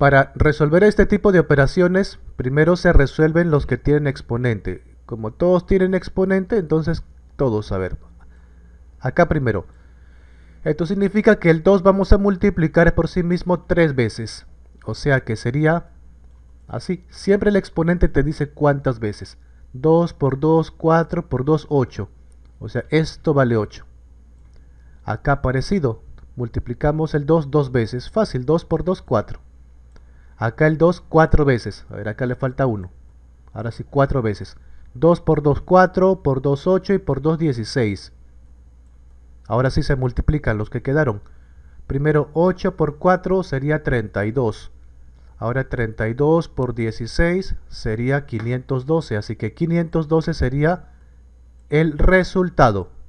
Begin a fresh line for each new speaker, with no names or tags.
Para resolver este tipo de operaciones, primero se resuelven los que tienen exponente. Como todos tienen exponente, entonces todos, a ver. Acá primero. Esto significa que el 2 vamos a multiplicar por sí mismo 3 veces. O sea que sería así. Siempre el exponente te dice cuántas veces. 2 por 2, 4 por 2, 8. O sea, esto vale 8. Acá parecido. Multiplicamos el 2 dos veces. Fácil, 2 por 2, 4. Acá el 2 4 veces. A ver, acá le falta 1. Ahora sí, cuatro veces. 2 por 2, 4, por 2, 8 y por 2, 16. Ahora sí se multiplican los que quedaron. Primero 8 por 4 sería 32. Ahora 32 por 16 sería 512. Así que 512 sería el resultado.